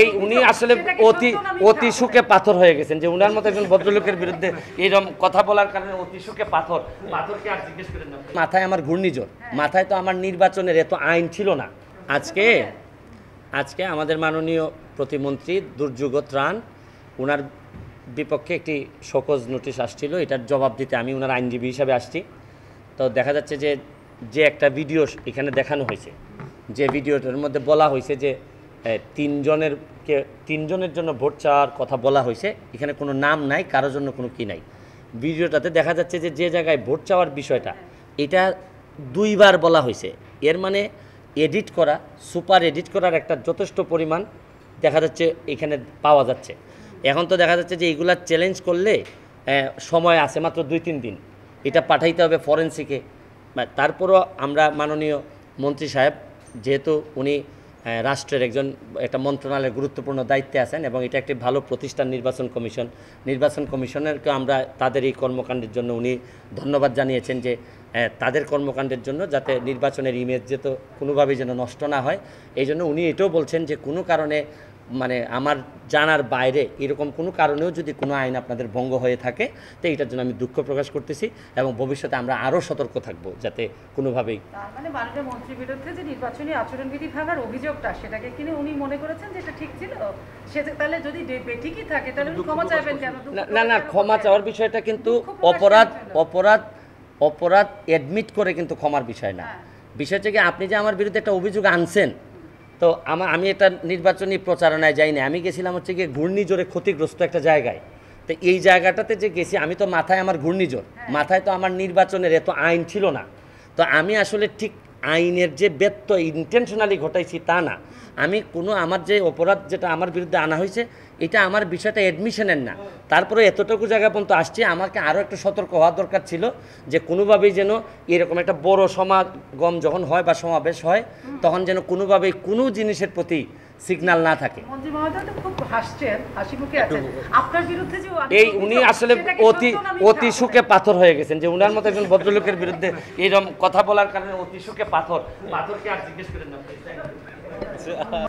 এই উনি আসলে অতি অতি সুখে পাথর হয়ে গেছেন যে উনার মতো একজন ভদ্রলোকের বিরুদ্ধে কথা বলার কারণে পাথর মাথায় আমার ঘূর্ণিঝড় হ্যাঁ। মাথায় তো আমার নির্বাচনের এত আইন ছিল না আজকে হ্যাঁ। আজকে আমাদের মাননীয় প্রতিমন্ত্রী দুর্যোগ ত্রাণ উনার বিপক্ষে একটি শোকজ নোটিশ আসছিল এটার জবাব দিতে আমি ওনার আইনজীবী হিসাবে আসছি তো দেখা যাচ্ছে যে যে একটা ভিডিও এখানে দেখানো হয়েছে যে ভিডিওটার মধ্যে বলা হয়েছে যে তিনজনের কে তিনজনের জন্য ভোট চাওয়ার কথা বলা হয়েছে এখানে কোনো নাম নাই কারোর জন্য কোনো কি নাই ভিডিওটাতে দেখা যাচ্ছে যে যে জায়গায় ভোট চাওয়ার বিষয়টা এটা দুইবার বলা হয়েছে এর মানে এডিট করা সুপার এডিট করার একটা যথেষ্ট পরিমাণ দেখা যাচ্ছে এখানে পাওয়া যাচ্ছে এখন তো দেখা যাচ্ছে যে এগুলা চ্যালেঞ্জ করলে সময় আছে মাত্র দুই তিন দিন এটা পাঠাইতে হবে ফরেন্সিকে তারপরও আমরা মাননীয় মন্ত্রী সাহেব যেহেতু উনি রাষ্ট্রের একজন একটা মন্ত্রণালয়ের গুরুত্বপূর্ণ দায়িত্বে আছেন এবং এটা একটি ভালো প্রতিষ্ঠান নির্বাচন কমিশন নির্বাচন কমিশনেরকে আমরা তাদের এই কর্মকাণ্ডের জন্য উনি ধন্যবাদ জানিয়েছেন যে তাদের কর্মকাণ্ডের জন্য যাতে নির্বাচনের ইমেজ যেত কোনোভাবেই যেন নষ্ট না হয় এই জন্য উনি এটাও বলছেন যে কোনো কারণে মানে আমার জানার বাইরে এরকম কোনো কারণেও যদি কোনো আইন আপনাদের ভঙ্গ হয়ে থাকে তো এটার জন্য আমি দুঃখ প্রকাশ করতেছি এবং ভবিষ্যতে আমরা আরও সতর্ক থাকব যাতে কোনোভাবেই মানে মন্ত্রীর বিরুদ্ধে যে নির্বাচনী আচরণবিধি ভাঙার অভিযোগটা সেটাকে কিনে উনি মনে করেছেন যে এটা ঠিক ছিল তাহলে যদি ঠিকই থাকে তাহলে না না ক্ষমা চাওয়ার বিষয়টা কিন্তু অপরাধ অপরাধ অপরাধ অ্যাডমিট করে কিন্তু ক্ষমার বিষয় না হ্যাঁ। বিষয় কি আপনি যে আমার বিরুদ্ধে একটা অভিযোগ আনছেন তো আমার আমি এটা নির্বাচনী প্রচারণায় যাইনি আমি গেছিলাম হচ্ছে গিয়ে ঘূর্ণিঝড়ে ক্ষতিগ্রস্ত একটা জায়গায় তো এই জায়গাটাতে যে গেছি আমি তো মাথায় আমার ঘূর্ণিঝড় হ্যাঁ। মাথায় তো আমার নির্বাচনের এত আইন ছিল না তো আমি আসলে ঠিক আইনের যে ব্যত্য ইন্টেনশনালি ঘটাইছি তা না আমি কোনো আমার যে অপরাধ যেটা আমার বিরুদ্ধে আনা হয়েছে এটা আমার বিষয়টা অ্যাডমিশনের না তারপরে এতটুকু জায়গা পর্যন্ত আসছে আমাকে আরও একটু সতর্ক হওয়া দরকার ছিল যে কোনোভাবেই যেন এরকম একটা বড় সমাগম যখন হয় বা সমাবেশ হয় তখন যেন কোনোভাবেই কোনো জিনিসের প্রতি সিগনাল না থাকে এই উনি আসলে অতি অতি সুখে পাথর হয়ে গেছেন যে উনার মতো একজন ভদ্রলোকের বিরুদ্ধে এইরকম কথা বলার কারণে অতি সুখে পাথর পাথরকে আর জিজ্ঞেস করেন না